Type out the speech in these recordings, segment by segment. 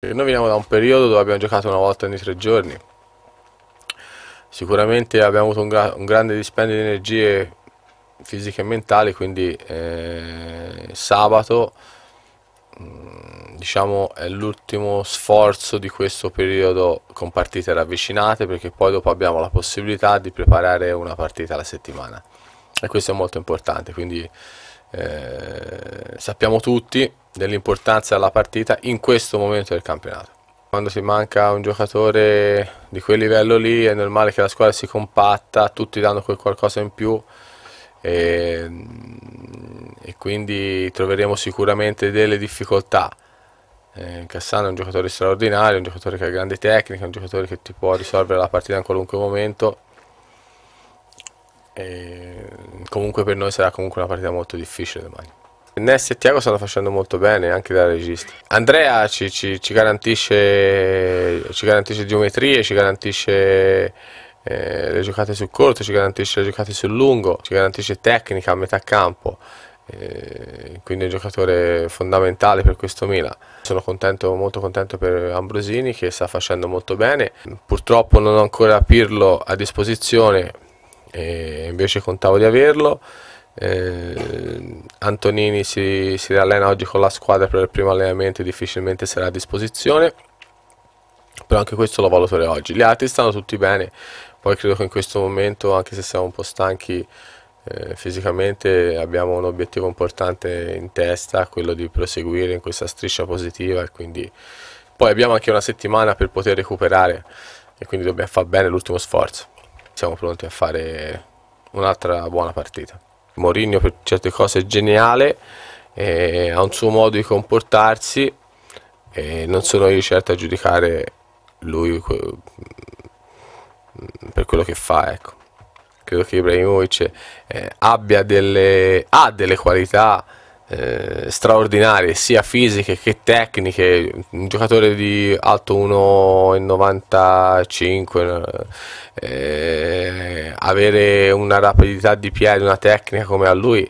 Noi veniamo da un periodo dove abbiamo giocato una volta ogni tre giorni. Sicuramente abbiamo avuto un, gra un grande dispendio di energie fisiche e mentali, quindi eh, sabato mh, mm, diciamo è l'ultimo sforzo di questo periodo con partite ravvicinate perché poi dopo abbiamo la possibilità di preparare una partita alla settimana e questo è molto importante quindi eh, sappiamo tutti dell'importanza della partita in questo momento del campionato. Quando si manca un giocatore di quel livello lì è normale che la squadra si compatta, tutti danno quel qualcosa in più e, e quindi troveremo sicuramente delle difficoltà. Eh, Cassano è un giocatore straordinario, un giocatore che ha grande tecnica, un giocatore che ti può risolvere la partita in qualunque momento. E comunque per noi sarà comunque una partita molto difficile domani. Ness e Tiago stanno facendo molto bene anche da regista. Andrea ci, ci, ci, garantisce, ci garantisce geometrie, ci garantisce eh, le giocate sul corto, ci garantisce le giocate sul lungo, ci garantisce tecnica a metà campo. Eh, quindi è un giocatore fondamentale per questo Milan. Sono contento, molto contento per Ambrosini che sta facendo molto bene. Purtroppo non ho ancora Pirlo a disposizione, eh, invece contavo di averlo. Eh, Antonini si, si rallena oggi con la squadra per il primo allenamento e difficilmente sarà a disposizione però anche questo lo valuterò oggi gli altri stanno tutti bene poi credo che in questo momento anche se siamo un po' stanchi eh, fisicamente abbiamo un obiettivo importante in testa quello di proseguire in questa striscia positiva e quindi poi abbiamo anche una settimana per poter recuperare e quindi dobbiamo fare bene l'ultimo sforzo siamo pronti a fare un'altra buona partita Mourinho per certe cose è geniale, eh, ha un suo modo di comportarsi e non sono io certo a giudicare lui mm, per quello che fa, ecco. Credo che Ibrahimovic eh, abbia delle, ha delle qualità eh, straordinarie, sia fisiche che tecniche. Un giocatore di alto 1,95, eh, avere una rapidità di piede, una tecnica come a lui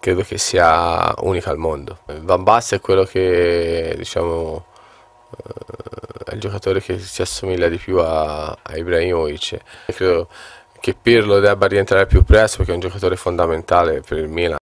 credo che sia unica al mondo. Van Bass è quello che diciamo eh, è il giocatore che si assomiglia di più a, a Ibrahimovic. Credo che Pirlo debba rientrare più presto perché è un giocatore fondamentale per il Milan.